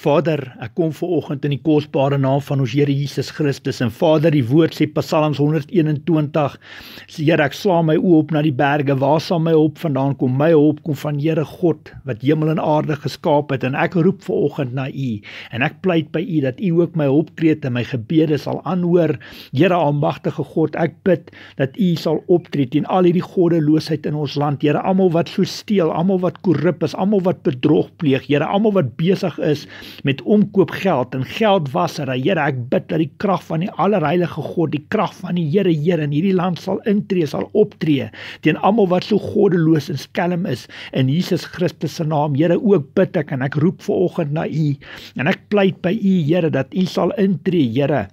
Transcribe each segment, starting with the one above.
Vader, ek kom ver oggend in die kosbare naam van ons Here Jesus Christus en Vader, die woord sê Psalms 121: Here, ek slaam my oë op na die berge, waar sal my hulp vandaan kom? My hulp kom van Here God wat hemel en aarde geskaap het en ek roep ver oggend na U en ek pleit by U dat U ook my hulpkreet en my gebede sal aanhoor. Here almagtige God, ek bid dat U sal optree teen al hierdie goddeloosheid in ons land. Here, almal wat so steel, almal wat korrup is, almal wat bedrog pleeg, Here, almal wat besig is met omkoopgeld en geldwasery. Here, ek bid dat die krag van die Allerheilige God, die krag van die Here Here in hierdie land sal intree, sal optree teen almal wat so goddeloos en skelm is in Jesus Christus se naam. Here, ook bid ek en ek roep ver oggend na U en ek pleit by U, Here, dat U sal intree, Here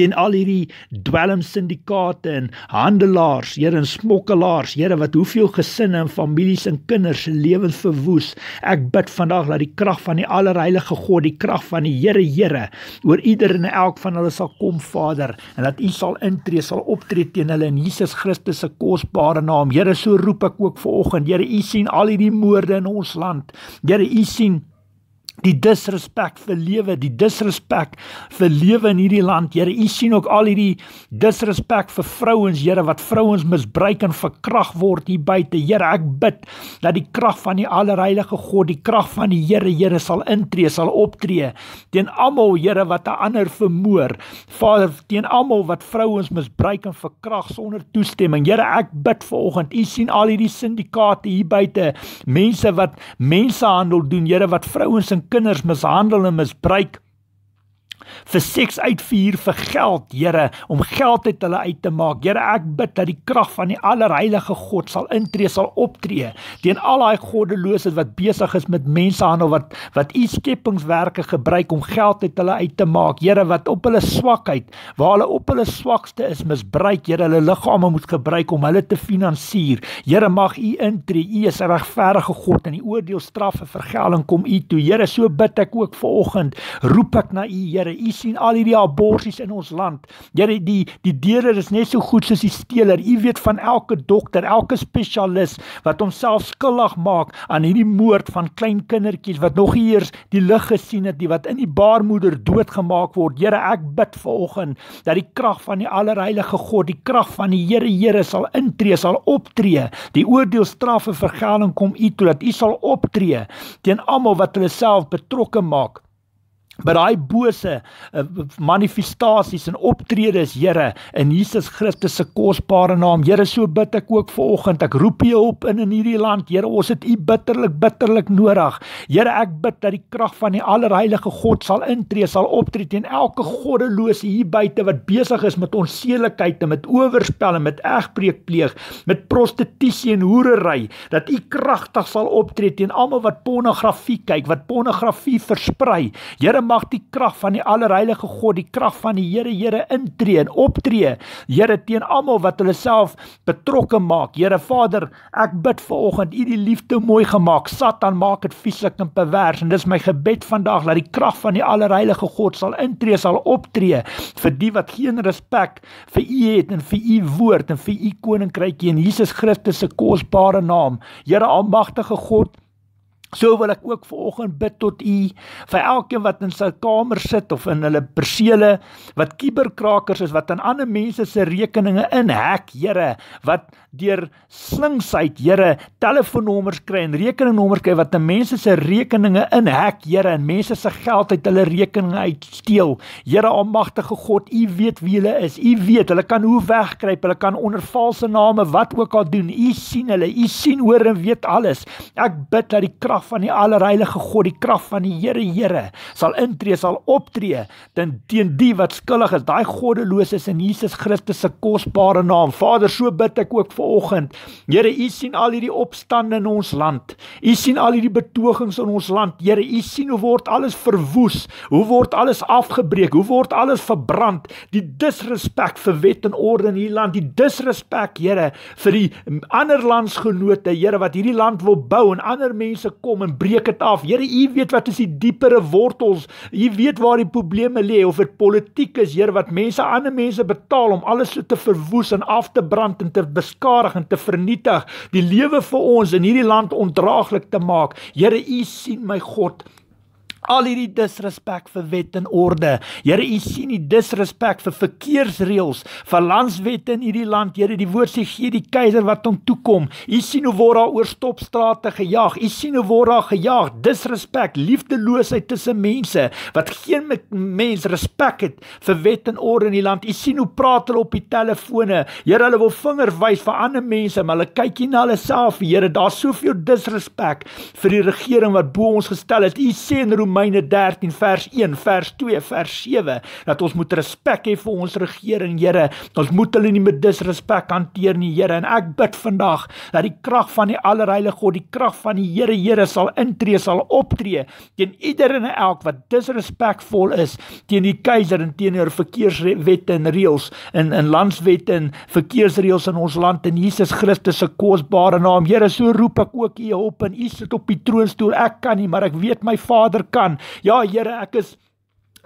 teen al hierdie dwelmsindikate en handelaars, Here en smokkelaars, Here wat hoeveel gesinne en families en kinders se lewens verwoes. Ek bid vandag dat die krag van die Allerheilige God, die krag van die Here Here oor ieder en elk van hulle sal kom, Vader, en dat U sal intree, sal optree teen hulle in Jesus Christus se kosbare naam. Here, so roep ek ook vanoggend. Here, U sien al hierdie moorde in ons land. Here, U sien die disrespek vir lewe, die disrespek vir lewe in hierdie land. Here, u sien ook al hierdie disrespek vir vrouens, Here, wat vrouens misbruik en verkrag word hier buite. Here, ek bid dat die krag van die Allerheilige God, die krag van die Here, Here sal intree, sal optree teen almal, Here, wat 'n ander vermoor. Vader, teen almal wat vrouens misbruik en verkrag sonder toestemming. Here, ek bid vanoggend, u sien al hierdie sindikaate hier buite, mense wat mensehandel doen, Here, wat vrouens kinders mishandel en misbruik vir seks uitvuur vir geld, Here, om geld uit hulle uit te maak. Here, ek bid dat die krag van die allerheilige God sal intree, sal optree teen al daai goddeloosheid wat besig is met mensehandel wat wat u skepingswerke gebruik om geld uit hulle uit te maak. Here, wat op hulle swakheid, waar hulle op hulle swakste is, misbruik, Here, hulle liggame moet gebruik om hulle te finansier. Here, mag u intree. U is 'n regverdige God en die oordeel straf en vergelding kom u toe. Here, so bid ek ook vanoggend, roep ek na u, Here u sien al hierdie aborsies in ons land. Here ja, die die deure is net so goed soos die steeler. U weet van elke dokter, elke spesialis wat homself skuldig maak aan hierdie moord van klein kindertjies wat nog nie eers die lig gesien het nie wat in die baarmoeder doodgemaak word. Here, ek bid vanoggend dat die krag van die allerheilige God, die krag van die Here Here sal intree, sal optree. Die oordeel, straf en vergelding kom u toe dat u sal optree teen almal wat hulle self betrokke maak Maar daai bose eh, manifestasies en optredes, Here, in Jesus Christus se kosbare naam. Here, so bid ek ook vanoggend. Ek roep U op in in hierdie land. Here, ons het U bitterlik bitterlik nodig. Here, ek bid dat die krag van die Allerheilige God sal intree, sal optree teen elke goddelose hier buite wat besig is met ons seelikheid en met owerspel en met egbreek pleeg, met prostitusie en hoerery, dat U kragtig sal optree teen almal wat pornografie kyk, wat pornografie versprei. Here, mag die krag van die allerheilige God, die krag van die Here Here intree en optree. Here teen almal wat hulle self betrokke maak. Here Vader, ek bid vanoggend, U die liefde mooi gemaak. Satan maak dit vieslik en pervers en dis my gebed vandag dat die krag van die allerheilige God sal intree, sal optree vir die wat geen respek vir U het en vir U woord en vir U koninkryk in Jesus Christus se kosbare naam. Here almagtige God, So wil ek ook vanoggend bid tot u vir elkeen wat in sy kamer sit of in hulle persele wat kiberkrakers is wat aan ander mense se rekeninge inhek, Here, wat deur slinksheid, Here, telefoonnommers kry en rekeningnommers kry wat aan mense se rekeninge inhek, Here, en mense se geld uit hulle rekeninge uitsteel. Here almagtige God, u weet wie hulle is. U weet, hulle kan hoe wegkruip, hulle kan onder valse name wat ook al doen. U sien hulle, u sien hoor en weet alles. Ek bid dat die krag van die allerheilige God, die krag van die Here Here sal intree, sal optree teen teen die wat skuldig is, daai goddeloses in Jesus Christus se kosbare naam. Vader, so bid ek ook vanoggend. Here, U sien al hierdie opstande in ons land. U sien al hierdie betogings in ons land. Here, U sien hoe word alles verwoes? Hoe word alles afgebreek? Hoe word alles verbrand? Die disrespek vir wet en orde in hierdie land, die disrespek, Here, vir die ander landsgenote, Here, wat hierdie land wil bou en ander mense kom kom en breek dit af. Here, U weet wat is die diepere wortels. U weet waar die probleme lê of dit politiek is, Here, wat mense ander mense betaal om alles so te verwoes en af te brand en te beskadig en te vernietig, die lewe vir ons in hierdie land ondraaglik te maak. Here, U sien my God al hierdie disrespek vir wet en orde. Here, U sien die disrespek vir verkeersreëls, vir landswette in hierdie land. Here, die woord sê gee die keiser wat hom toekom. U sien hoe word daar oor stopstrate gejaag. U sien hoe word daar gejaag disrespek, liefdeloosheid tussen mense wat geen mens respek het vir wet en orde in die land. U sien hoe praat hulle op die telefone. Here, hulle wil vinger wys vir ander mense, maar hulle kyk nie na hulle self nie. Here, daar's soveel disrespek vir die regering wat bo ons gestel het. U sien in Rome Romeine 13 vers 1, vers 2, vers 7 dat ons moet respek hê vir ons regering, Here. Ons moet hulle nie met disrespek hanteer nie, Here. En ek bid vandag dat die krag van die Allerheilige God, die krag van die Here Here sal intree, sal optree teen ieder en elk wat disrespekvol is teen die keiser en teenoor verkeerswette en reëls en in landswette en verkeersreëls in ons land in Jesus Christus se kosbare naam. Here, so roep ek ook U op en U sit op die troonstoel. Ek kan nie, maar ek weet my Vader kan kan. Ja, Here, ek is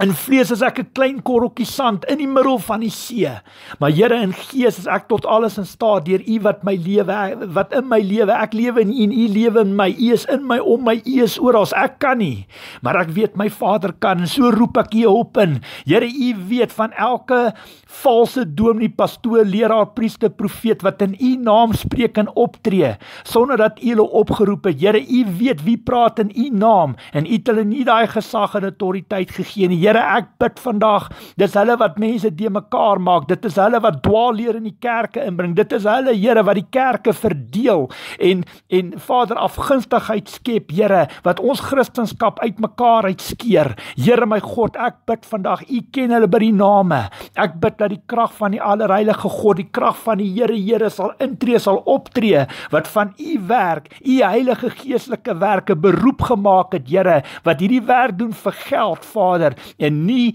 In vlees is ek 'n klein korreltjie sand in die middel van die see. Maar Here in gees is ek tot alles in staat deur U wat my lewe wat in my lewe. Ek lewe in U en U lewe in my. U is in my, om my, U is oral. Ek kan nie, maar ek weet my Vader kan en so roep ek U op in. Here, U weet van elke valse dominee, pastoor, leraar, priester, profeet wat in U naam spreek en optree sonder dat U hulle opgeroep het. Here, U weet wie praat in U naam en U het hulle nie daai gesag en autoriteit gegee nie. Here, ek bid vandag, dis hulle wat mense te mekaar maak. Dit is hulle wat dwaalleer in die kerke inbring. Dit is hulle, Here, wat die kerke verdeel en en Vader afgunstigheid skep, Here, wat ons kristendom uitmekaar uitskeer. Here my God, ek bid vandag, U ken hulle by die name. Ek bid dat die krag van die Allerheilige God, die krag van die Here Here sal intree, sal optree wat van U werk, U heilige geestelike werke beroep gemaak het, Here, wat hierdie werk doen vir geld, Vader en nie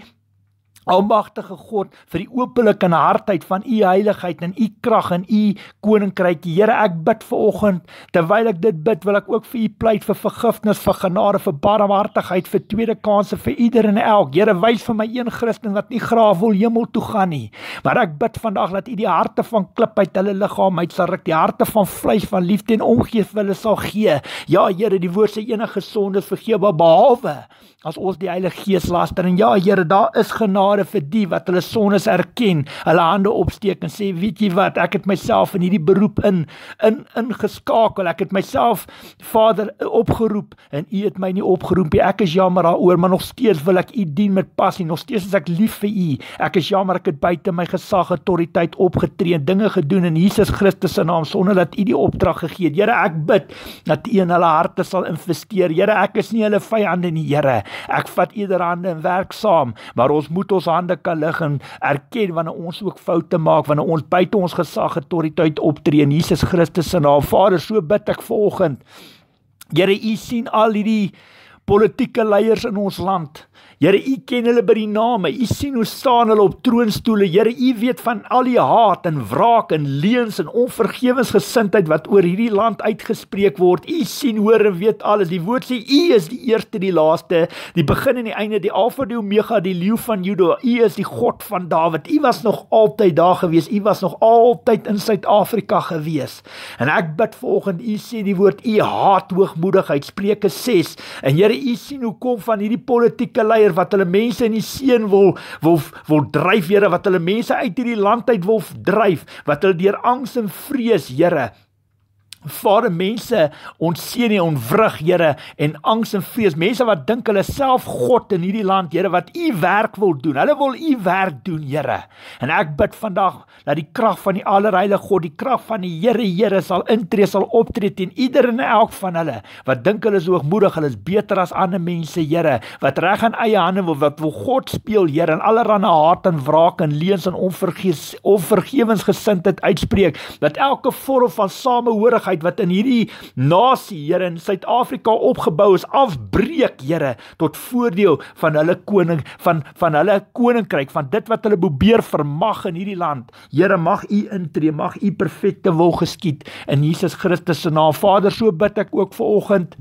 Almagtige God, vir die oopelike en hartheid van u heiligheid en u krag en u koninkryk. Here, ek bid ver oggend, terwyl ek dit bid, wil ek ook vir u pleit vir vergifnis, vir genade, vir barmhartigheid, vir tweede kansse vir ieder en elk. Here, wys vir my een Christen wat nie graaf wil hemel toe gaan nie. Maar ek bid vandag dat u die harte van klip uit hulle liggaam uit sal ruk, die harte van vleis van liefde en omgee vir hulle sal gee. Ja, Here, die woord sê enige sonde vergewe behalwe as ons die Heilige Gees laster en ja Here daar is genade vir die wat hulle sondes erken, hulle hande opsteek en sê weet jy wat ek het myself in hierdie beroep in in ingeskakel. Ek het myself Vader opgeroep en U het my nie opgeroep nie. Ek is jammer daaroor, maar nog steeds wil ek U dien met passie. Nog steeds is ek lief vir U. Ek is jammer ek het buite my gesag autoriteit opgetree en dinge gedoen in Jesus Christus se naam sonder dat U die opdrag gegee het. Here ek bid dat U in hulle harte sal investeer. Here ek is nie hulle vyande nie, Here. Ek vat eerder hande in werk saam, maar ons moet ons hande kan lig en erken wanneer ons ook foute maak, wanneer ons buite ons gesag het tot die tyd optree in Jesus Christus se naam. Vader, so bid ek vanoggend. Here, U sien al hierdie politieke leiers in ons land. Here, U ken hulle by die name. U sien hoe staan hulle op troonstoele. Here, U weet van al die haat en wraak en leuns en onvergewensgesindheid wat oor hierdie land uitgespreek word. U sien, hoor en weet alles. Die Woord sê U is die eerste en die laaste, die begin en die einde, die Alfa en die Omega, die leeu van Juda. U is die God van Dawid. U was nog altyd daar gewees. U was nog altyd in Suid-Afrika gewees. En ek bid volgende, U sê die woord U haat hoogmoedigheid. Spreuke 6. En Here, U sien hoe kom van hierdie politieke leiers Heer, wat hulle mense in die seën wil wil wil dryf, Here, wat hulle mense uit hierdie land uit wil dryf, wat hulle deur angs en vrees, Here, Vader mense ons seën en ontwrig Here en angs en vrees mense wat dink hulle self God in hierdie land Here wat u werk wil doen hulle wil u werk doen Here en ek bid vandag dat die krag van die allerheilige God die krag van die Here Here sal intree sal optree teen ieder en elk van hulle wat dink hulle is hoogmoedig hulle is beter as ander mense Here wat reg aan eie hande wil wat wil God speel Here en allerlei haat en wraak en leuns en onvergees of vergewensgesindheid uitspreek dat elke vorm van samehorigheid heiligheid wat in hierdie nasie, Here, in Suid-Afrika opgebou is, afbreek, Here, tot voordeel van hulle koning van van hulle koninkryk, van dit wat hulle probeer vermag in hierdie land. Here, mag U intree, mag U perfekte wil geskied in Jesus Christus se naam. Vader, so bid ek ook vanoggend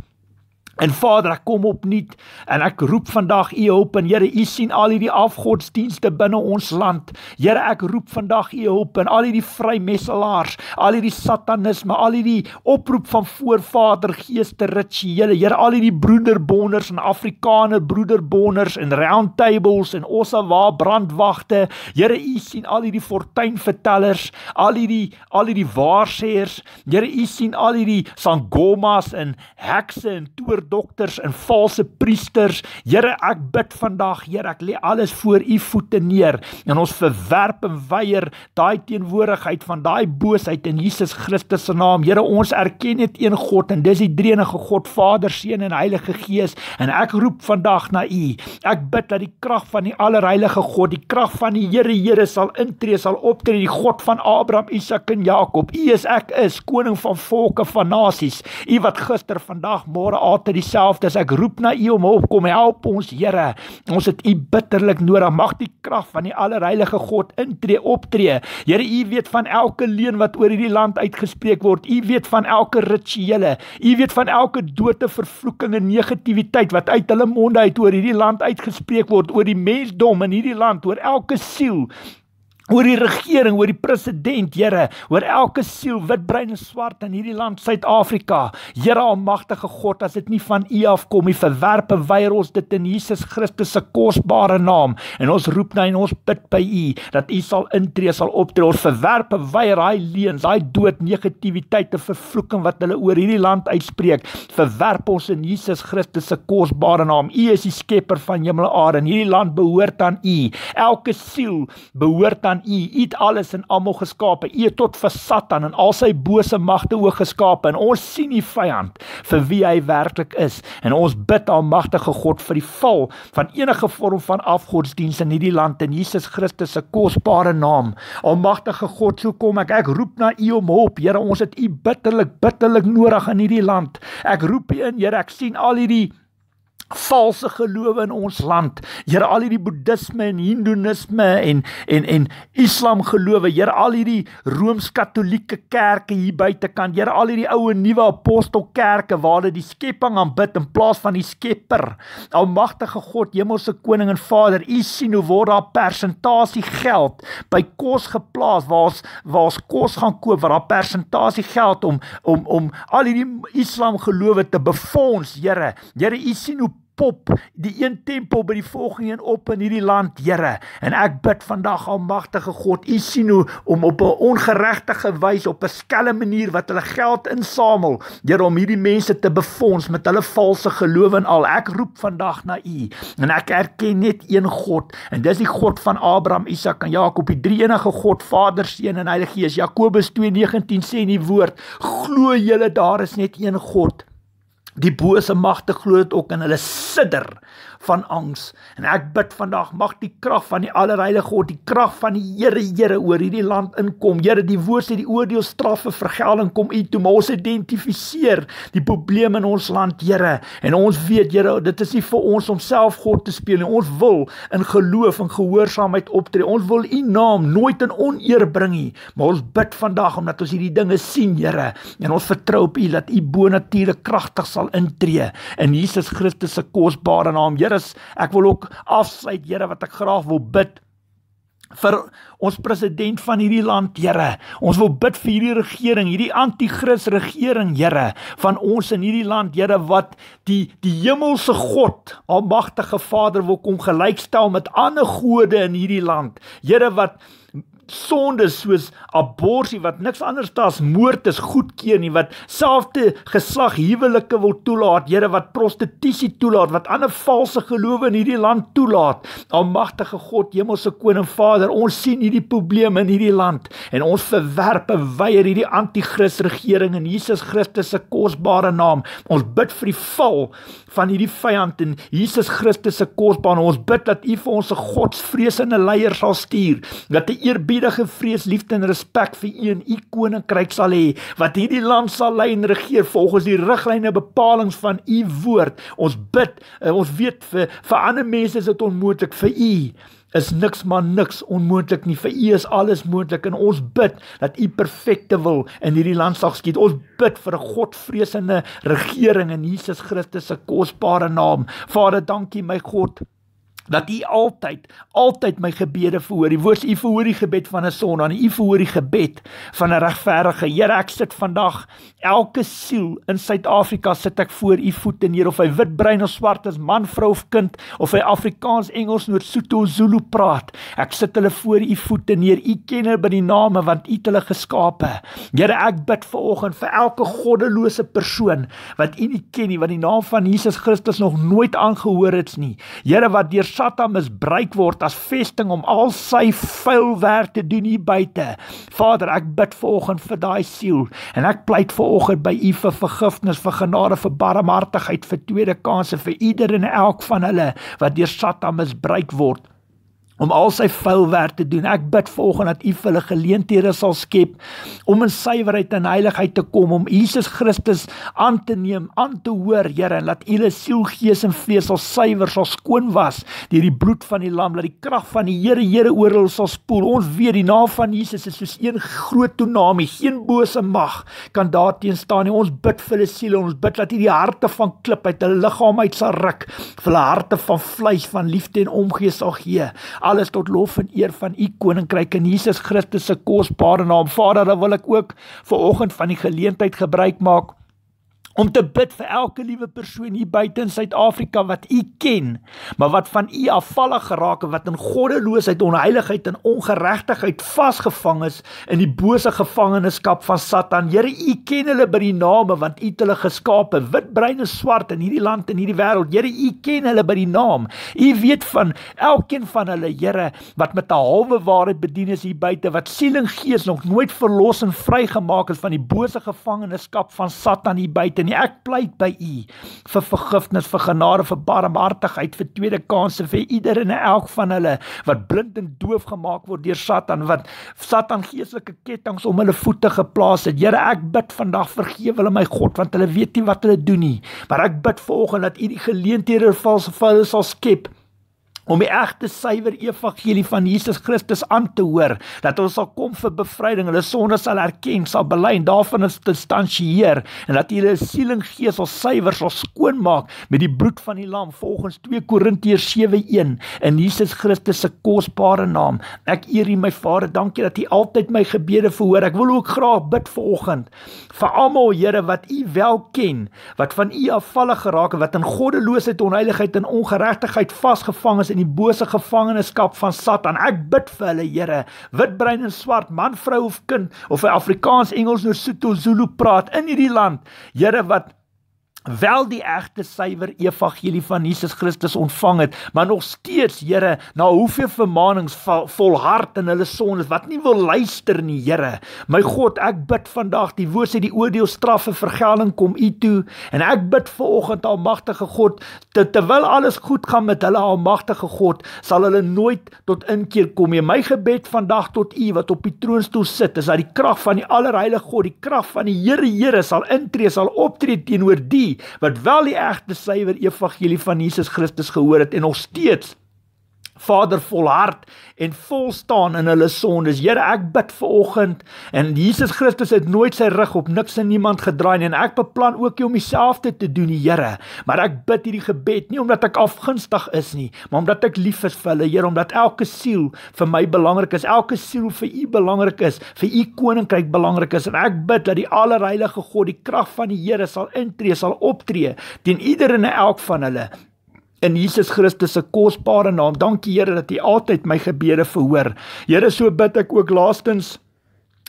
En Vader, ek kom opnuut en ek roep vandag U hulp en Here, U sien al hierdie afgodsdienste binne ons land. Here, ek roep vandag U hulp en al hierdie vrymesselaars, al hierdie satanisme, al hierdie oproep van voorvader geeste rituele. Here, al hierdie broederbonders en Afrikaner broederbonders en round tables en Osawa brandwagte. Here, U sien al hierdie fortuinvertellers, al hierdie al hierdie waarsêers. Here, U sien al hierdie sangomas en hekse en toer dokters en valse priesters. Here, ek bid vandag, Here, ek lê alles voor U voete neer en ons verwerp en weier daai teenwoordigheid van daai boosheid in Jesus Christus se naam. Here, ons erken net een God en dis die drenige God Vader, Seun en Heilige Gees en ek roep vandag na U. Ek bid dat die krag van die allerheilige God, die krag van die Here Here sal intree, sal optree, die God van Abraham, Isak en Jakob. U is ek is koning van volke van nasies. U wat gister, vandag, môre, altyd dieselfde as ek roep na U om hulp kom help ons Here. Ons het U bitterlik nodig. Mag die krag van die allerheilige God intree optree. Here U weet van elke leuen wat oor hierdie land uitgespreek word. U weet van elke rituele. U weet van elke dote vervloeking en negativiteit wat uit hulle monde uit oor hierdie land uitgespreek word oor die mensdom in hierdie land, oor elke siel oor die regering, oor die president, Here, oor elke siel, wit, bruin en swart in hierdie land Suid-Afrika. Here almagtige God, as dit nie van U af kom nie, verwerp en weier ons dit in Jesus Christus se kosbare naam. En ons roep na nou en ons bid by U dat U sal intree, sal optree. Ons verwerp en weier daai leuns, daai dood, negativiteit en vervloeking wat hulle oor hierdie land uitspreek. Verwerp ons in Jesus Christus se kosbare naam. U is die skepper van hemel en aarde en hierdie land behoort aan U. Elke siel behoort aan aan U. U het alles en almal geskape. U het tot vir Satan en al sy bose magte hoog geskape en ons sien U vyand vir wie hy werklik is. En ons bid almagtige God vir die val van enige vorm van afgodsdienste in hierdie land in Jesus Christus se kosbare naam. Almagtige God, so kom ek. Ek roep na U om hulp. Here, ons het U bitterlik, bitterlik nodig in hierdie land. Ek roep U in, Here, ek sien al hierdie valse gelowe in ons land. Here al hierdie boeddisme en hindoenisme en en en islam gelowe. Here al hierdie rooms-katolieke kerke hier buitekant. Here al hierdie ou en nuwe apostelkerke waar hulle die skepping aanbid in plaas van die Skepper. Almagtige God, Hemelse Koning en Vader, U sien hoe word daar persentasie geld by kos geplaas waar ons waar ons kos gaan koop waar daar persentasie geld om om om al hierdie islam gelowe te befonds, Here. Here, U sien hoe pop die een tempel by die volgende een op in hierdie land, Here. En ek bid vandag almagtige God, U sien hoe om op 'n ongeregtige wys op 'n skelm manier wat hulle geld insamel, Here om hierdie mense te befonds met hulle valse geloof en al. Ek roep vandag na U en ek erken net een God en dis die God van Abraham, Isak en Jakob, die drie enige God, Vader, Seun en Heilige Gees. Jakobus 2:19 sê in die woord, glo julle daar is net een God. Die bose magte glo dit ook en hulle sidder van angs. En ek bid vandag mag die krag van die Allerheilige God, die krag van die Here Here oor hierdie land inkom. Here, die woord sê die oordeel, straf en vergelding kom u toe, maar ons identifiseer die probleem in ons land, Here. En ons weet, Here, dit is nie vir ons om self God te speel nie. Ons wil in geloof en gehoorsaamheid optree. Ons wil u naam nooit in oneer bring nie. Maar ons bid vandag omdat ons hierdie dinge sien, Here, en ons vertrou op u dat u bonatuurlik kragtig sal intree in Jesus Christus se kosbare naam. Heere, Here is ek wil ook afsluit Here wat ek graag wil bid vir ons president van hierdie land Here. Ons wil bid vir hierdie regering, hierdie anti-kris regering Here van ons in hierdie land Here wat die die hemelse God, almagtige Vader wil kom gelykstel met ander gode in hierdie land. Here wat sondes soos abortus wat niks anders as moord is goedkeur nie wat selfde geslag huwelike wil toelaat Here wat prostitusie toelaat wat ander valse gelowe in hierdie land toelaat almagtige God hemelse koning Vader ons sien hierdie probleme in hierdie land en ons verwerp en weier hierdie anti-kris regering in Jesus Christus se kosbare naam ons bid vir die val van hierdie vyand in Jesus Christus se kosbare ons bid dat U vir ons se godsvreesende leiers sal stuur dat 'n eerbied eerbiedige vrees, liefde en respek vir U en U koninkryk sal hê wat hierdie land sal lei en regeer volgens die riglyne bepalinge van U woord. Ons bid, eh, ons weet vir vir ander mense is dit onmoontlik vir U is niks maar niks onmoontlik nie vir u is alles moontlik en ons bid dat u perfekte wil in hierdie land sal geskied. Ons bid vir 'n godvreesende regering in Jesus Christus se kosbare naam. Vader, dankie my God dat U altyd altyd my gebede verhoor. Die woord U verhoor die gebed van 'n sondaar, U verhoor die gebed van 'n regverdige. Here, ek sit vandag elke siel in Suid-Afrika sit ek voor U voet en Here, of hy wit, bruin of swart is, man, vrou of kind, of hy Afrikaans, Engels, Noord-Sotho, Zulu praat, ek sit hulle voor U voet en Here, U ken hulle by die name want U het hulle geskape. Here, ek bid vir oggend vir elke goddelose persoon wat U nie ken nie, wat die naam van Jesus Christus nog nooit aangehoor het nie. Here wat deur Satan misbruik word as vesting om al sy vuil werk te doen hier buite. Vader, ek bid vanoggend vir daai siel en ek pleit vanoggend by U vir vergifnis, vir genade, vir barmhartigheid, vir tweede kanse vir ieder en elk van hulle wat deur Satan misbruik word om al sy vuil werk te doen. Ek bid volgende dat U vir hulle geleenthede sal skep om in suiwerheid en heiligheid te kom om Jesus Christus aan te neem, aan te hoor, Here, en laat U hulle siel, gees en vlees sal suiwer, sal skoon was deur die bloed van die lam, laat die krag van die Here Here oor hulle sal spoel. Ons weet die naam van Jesus is soos een groot toename, geen bose mag kan daarteenoor staan nie. Ons bid vir hulle siele, ons bid dat U die harte van klip uit hulle liggaam uit sal ruk, vir hulle harte van vleis van liefde en omgee sal gee alles tot lof en eer van u koninkryk in Jesus Christus se kosbare naam. Vader, dan wil ek ook vanoggend van die geleentheid gebruik maak om te bid vir elke liewe persoon hier buite in Suid-Afrika wat u ken, maar wat van u afvallig geraak het, wat in goddeloosheid, onheiligheid en ongeregtigheid vasgevang is in die bose gevangenskap van Satan. Here, u ken hulle by die name want u het hulle geskape, wit, bruin en swart in hierdie land en hierdie wêreld. Here, u ken hulle by die naam. U weet van elkeen van hulle, Here, wat met 'n halwe waarheid bedien is hier buite, wat siel en gees nog nooit verlos en vrygemaak is van die bose gevangenskap van Satan hier buite nie. Ek pleit by U vir vergifnis, vir genade, vir barmhartigheid, vir tweede kansse vir ieder en elk van hulle wat blind en doof gemaak word deur Satan, wat Satan geestelike kettinge om hulle voete geplaas het. Here, ek bid vandag vergewe hulle my God, want hulle weet nie wat hulle doen nie. Maar ek bid volgende dat U die geleenthede vir valse vrede sal skep om die egte suiwer evangelie van Jesus Christus aan te hoor dat ons sal kom vir bevryding, hulle sondes sal erken, sal bely en daarvan is te stansieer en dat hulle siel en gees sal suiwer sal skoon maak met die bloed van die lam volgens 2 Korintiërs 7:1 in Jesus Christus se kosbare naam. Ek eer U my Vader, dankie dat U altyd my gebede verhoor. Ek wil ook graag bid vanoggend vir almal Here wat U wel ken, wat van U afvallig geraak het, wat in goddeloosheid, onheiligheid en ongeregtigheid vasgevang is in die bose gevangenskap van Satan. Ek bid vir hulle, Here, wit, bruin en swart, man, vrou of kind, of hy Afrikaans, Engels of Sotho Zulu praat in hierdie land. Here wat wel die egte suiwer evangelie van Jesus Christus ontvang het, maar nog steeds, Here, na hoeveel vermaanings volhard in hulle sondes wat nie wil luister nie, Here. My God, ek bid vandag die woord sê die oordeel straf en vergelding kom u toe en ek bid vanoggend almagtige God terwyl alles goed gaan met hulle almagtige God, sal hulle nooit tot inkeer kom nie. My gebed vandag tot u wat op die troonstoel sit, is dat die krag van die Allerheilige God, die krag van die Here Here sal intree, sal optree teenoor die wat wel die egte suiwer evangelie van Jesus Christus gehoor het en nog steeds Vader volhard en vol staan in hulle sondes. Here, ek bid vir oggend en Jesus Christus het nooit sy rug op niks en niemand gedraai nie en ek beplan ook om dieselfde te doen, die Here. Maar ek bid hierdie gebed nie omdat ek afgunstig is nie, maar omdat ek lief is vir hulle, Here, omdat elke siel vir my belangrik is, elke siel vir U belangrik is, vir U koninkryk belangrik is en ek bid dat die allerheilige God, die krag van die Here sal intree, sal optree teen ieder en elk van hulle In Jesus Christus se kosbare naam. Dankie Here dat U altyd my gebede verhoor. Here, so bid ek ook laastens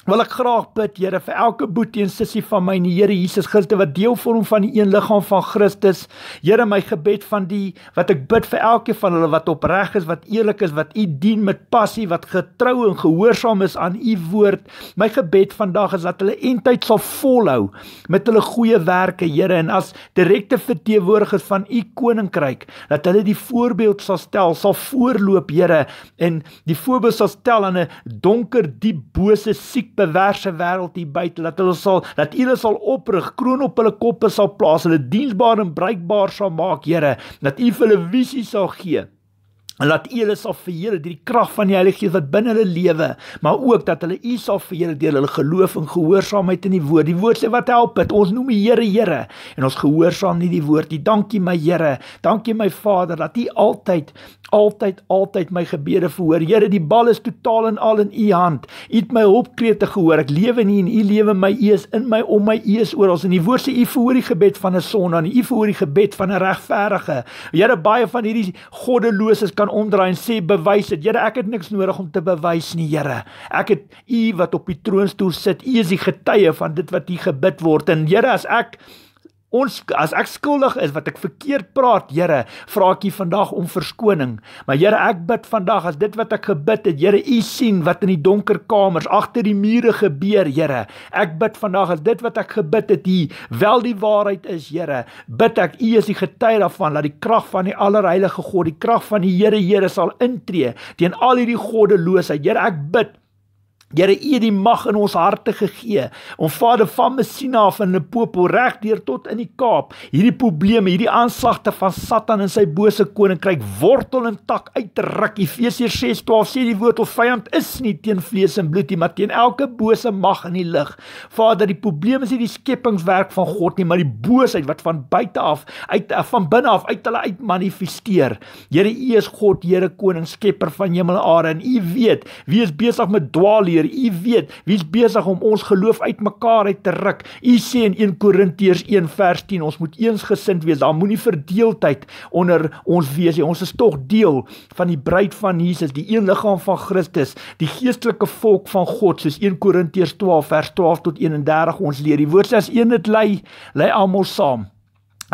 wil ek graag bid Here vir elke boetie en sussie van my in die Here Jesus Christus wat deel vorm van die een liggaam van Christus. Here, my gebed van die wat ek bid vir elkeen van hulle wat opreg is, wat eerlik is, wat U dien met passie, wat getrou en gehoorsaam is aan U woord. My gebed vandag is dat hulle eintyd sal volhou met hulle goeie werke, Here, en as direkte verteenwoordigers van U koninkryk, dat hulle die voorbeeld sal stel, sal voorloop, Here, en die voorbeeld sal stel aan 'n donker, diep bose siek perverse wêreld hier buite dat hulle sal dat U hulle sal oprig, kroon op hulle koppe sal plaas, hulle diensbaar en bruikbaar sal maak, Here, dat U vir hulle visie sal gee en laat hulle sal vir Here deur die krag van die Heilige Gees wat binne hulle lewe, maar ook dat hulle U sal vir Here deur hulle geloof en gehoorsaamheid in die woord. Die woord sê wat help dit? Ons noem U Here Here en ons gehoorsaam nie die woord nie. Dankie my Here. Dankie my Vader dat U altyd altyd altyd my gebede verhoor. Here, die bal is totaal en al in U hand. U het my hulpkrete gehoor. Ek lewe nie en U lewe my. U is in my, om my, U is oral. In die woord sê U verhoor die gebed van 'n sondaar, U verhoor die gebed van 'n regverdige. Here, baie van hierdie goddeloses kan gaan omdraai en sê bewys dit. Here, ek het niks nodig om te bewys nie, Here. Ek het U wat op die troonstoel sit. U is die getuie van dit wat hier gebid word. En Here, as ek Ons as ek skuldig is wat ek verkeerd praat, Here, vra ek U vandag om verskoning. Maar Here, ek bid vandag as dit wat ek gebid het, Here, U sien wat in die donker kamers agter die mure gebeur, Here. Ek bid vandag as dit wat ek gebid het, U wel die waarheid is, Here. Bid ek U is die getuie daarvan dat die krag van die Allerheilige God, die krag van die Here Here sal intree teen al hierdie goddeloosheid. Here, ek bid Here, U het die mag in ons harte gegee om Vader van Messina af in Limpopo reg deur tot in die Kaap hierdie probleme, hierdie aanslagte van Satan en sy bose koninkryk wortel en tak uit te ruk. Efesiërs 6:12 sê die woord of vyand is nie teen vlees en bloed nie, maar teen elke bose mag in die lig. Vader, die probleme is nie die skepingswerk van God nie, maar die boosheid wat van buite af uit van binne af uit hulle uit manifesteer. Here, U is God, Here koning, skepper van hemel en aarde en U weet wie is besig met dwaal Heer, U weet wie's besig om ons geloof uitmekaar uit te ruk. U sê in 1 Korintiërs 1 vers 10, ons moet eensgesind wees. Daar moenie verdeeldheid onder ons wees nie. Ons is tog deel van die bruid van Jesus, die een liggaam van Christus, die geestelike volk van God, soos 1 Korintiërs 12 vers 12 tot 31 ons leer. Die woord sê as een dit lei, lei almal saam.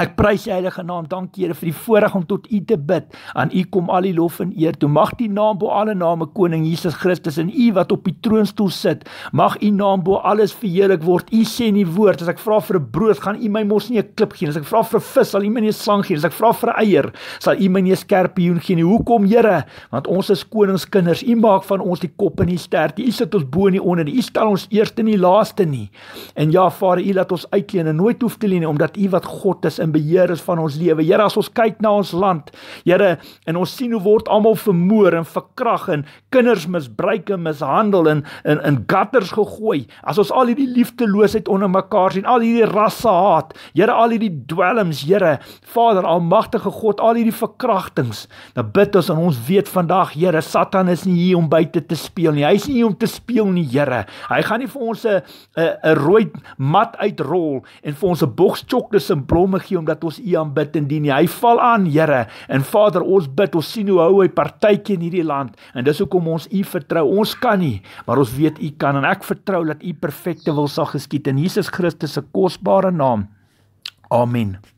Ek prys U heilige naam. Dankie Here vir die voorreg om tot U te bid. Aan U kom al die lof en eer. Toe mag die naam bo alle name koning Jesus Christus en U wat op die troonstoel sit, mag U naam bo alles verheerlik word. U sê in U woord, as ek vra vir 'n brood, gaan U my mos nie 'n klip gee nie. As ek vra vir 'n vis, sal U my nie 'n slang gee nie. As ek vra vir 'n eier, sal U my nie 'n skerpioen gee nie. Hoekom Here? Want ons is koningskinders. U maak van ons die kop en die stert. U sit ons bo en onder. U stel ons eerste en die laaste nie. En ja Vader, U laat ons uitkleen en nooit hoef te lê nie omdat U wat God is in beheer is van ons lewe. Here, as ons kyk na ons land, Here, en ons sien hoe word almal vermoor en verkrag en kinders misbruik en mishandel en in in gutters gegooi. As ons al hierdie liefteloosheid onder mekaar sien, al hierdie rassehaat, Here, al hierdie dwelms, Here, Vader almagtige God, al hierdie verkrachtings, dan bid ons en ons weet vandag, Here, Satan is nie hier om buite te speel nie. Hy is nie hier om te speel nie, Here. Hy gaan nie vir ons 'n 'n rooi mat uitrol en vir ons 'n boks chocolates en blomme gee dankie omdat ons U aanbid en dien. Hy val aan, Here. En Vader, ons bid, ons sien hoe hou hy partytjie in hierdie land. En dis hoekom ons U vertrou. Ons kan nie, maar ons weet U kan en ek vertrou dat U perfekte wil sal geskied in Jesus Christus se kosbare naam. Amen.